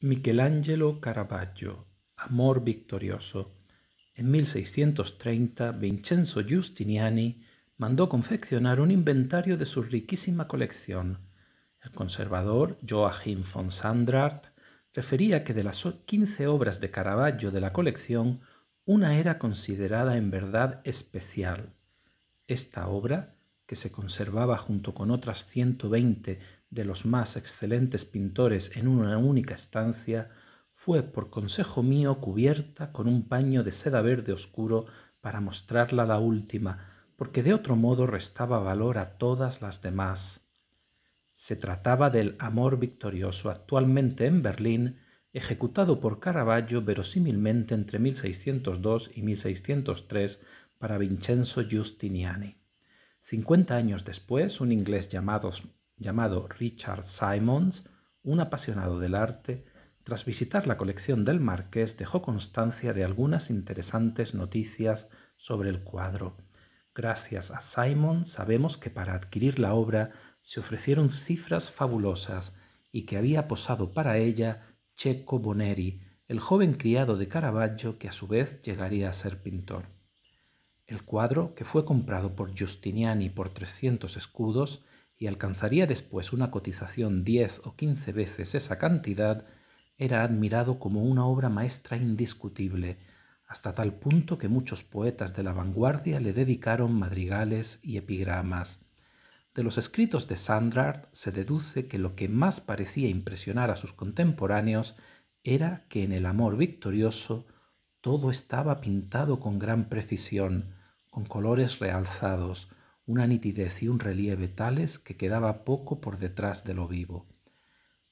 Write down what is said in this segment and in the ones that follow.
Michelangelo Caravaggio, Amor Victorioso. En 1630, Vincenzo Giustiniani mandó confeccionar un inventario de su riquísima colección. El conservador Joachim von Sandrart refería que de las 15 obras de Caravaggio de la colección, una era considerada en verdad especial. Esta obra que se conservaba junto con otras 120 de los más excelentes pintores en una única estancia, fue por consejo mío cubierta con un paño de seda verde oscuro para mostrarla la última, porque de otro modo restaba valor a todas las demás. Se trataba del Amor Victorioso, actualmente en Berlín, ejecutado por Caravaggio verosímilmente entre 1602 y 1603 para Vincenzo Giustiniani. 50 años después, un inglés llamado, Richard Simons, un apasionado del arte, tras visitar la colección del marqués dejó constancia de algunas interesantes noticias sobre el cuadro. Gracias a Simon sabemos que para adquirir la obra se ofrecieron cifras fabulosas y que había posado para ella Checo Boneri, el joven criado de Caravaggio que a su vez llegaría a ser pintor. El cuadro, que fue comprado por Giustiniani por 300 escudos y alcanzaría después una cotización 10 o 15 veces esa cantidad, era admirado como una obra maestra indiscutible, hasta tal punto que muchos poetas de la vanguardia le dedicaron madrigales y epigramas. De los escritos de Sandrard se deduce que lo que más parecía impresionar a sus contemporáneos era que en el amor victorioso todo estaba pintado con gran precisión, con colores realzados, una nitidez y un relieve tales que quedaba poco por detrás de lo vivo.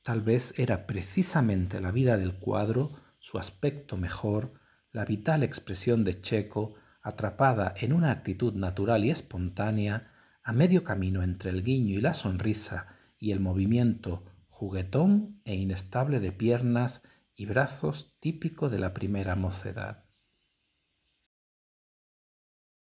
Tal vez era precisamente la vida del cuadro, su aspecto mejor, la vital expresión de Checo, atrapada en una actitud natural y espontánea, a medio camino entre el guiño y la sonrisa y el movimiento juguetón e inestable de piernas y brazos típico de la primera mocedad.